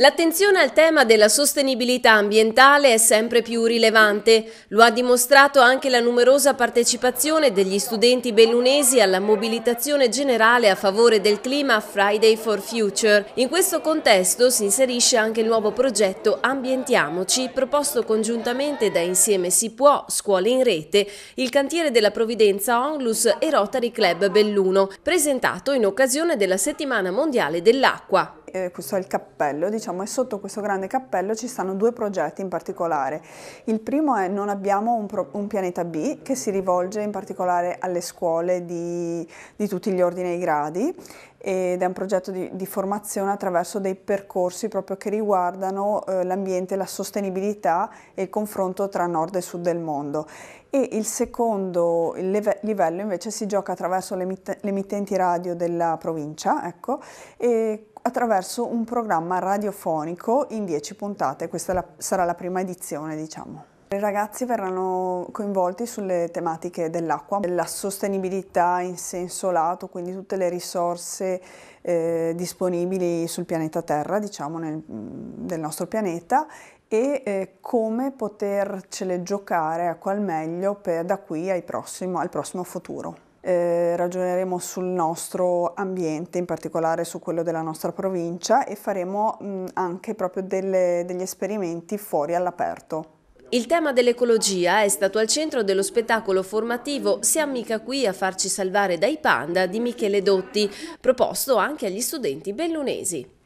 L'attenzione al tema della sostenibilità ambientale è sempre più rilevante, lo ha dimostrato anche la numerosa partecipazione degli studenti bellunesi alla mobilitazione generale a favore del clima Friday for Future. In questo contesto si inserisce anche il nuovo progetto Ambientiamoci, proposto congiuntamente da Insieme Si Può, Scuole in Rete, il cantiere della Provvidenza Onlus e Rotary Club Belluno, presentato in occasione della Settimana Mondiale dell'Acqua eh, questo è il cappello, diciamo, e sotto questo grande cappello ci stanno due progetti in particolare. Il primo è Non abbiamo un, pro- un pianeta B, che si rivolge in particolare alle scuole di, di tutti gli ordini e i gradi, ed è un progetto di, di, formazione attraverso dei percorsi proprio che riguardano eh, l'ambiente, la sostenibilità e il confronto tra nord e sud del mondo. E il secondo leve, livello invece si gioca attraverso le, mit- le mittenti radio della provincia, ecco, e attraverso un programma radiofonico in 10 puntate, questa la, sarà la prima edizione diciamo. I ragazzi verranno coinvolti sulle tematiche dell'acqua, della sostenibilità in senso lato, quindi tutte le risorse eh, disponibili sul pianeta Terra, diciamo nel, mm, del nostro pianeta, e eh, come potercele giocare ecco, al meglio per, da qui prossimo, al prossimo futuro. Eh, ragioneremo sul nostro ambiente, in particolare su quello della nostra provincia e faremo mh, anche proprio delle, degli esperimenti fuori all'aperto. Il tema dell'ecologia è stato al centro dello spettacolo formativo Si amica qui a farci salvare dai panda di Michele Dotti, proposto anche agli studenti bellunesi.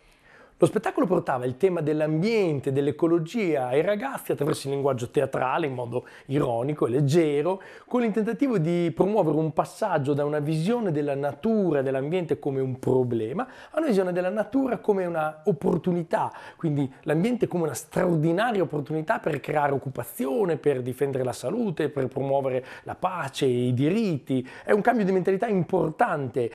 Lo spettacolo portava il tema dell'ambiente, dell'ecologia ai ragazzi attraverso il linguaggio teatrale in modo ironico e leggero, con l'intentativo di promuovere un passaggio da una visione della natura e dell'ambiente come un problema a una visione della natura come un'opportunità, quindi l'ambiente come una straordinaria opportunità per creare occupazione, per difendere la salute, per promuovere la pace, i diritti. È un cambio di mentalità importante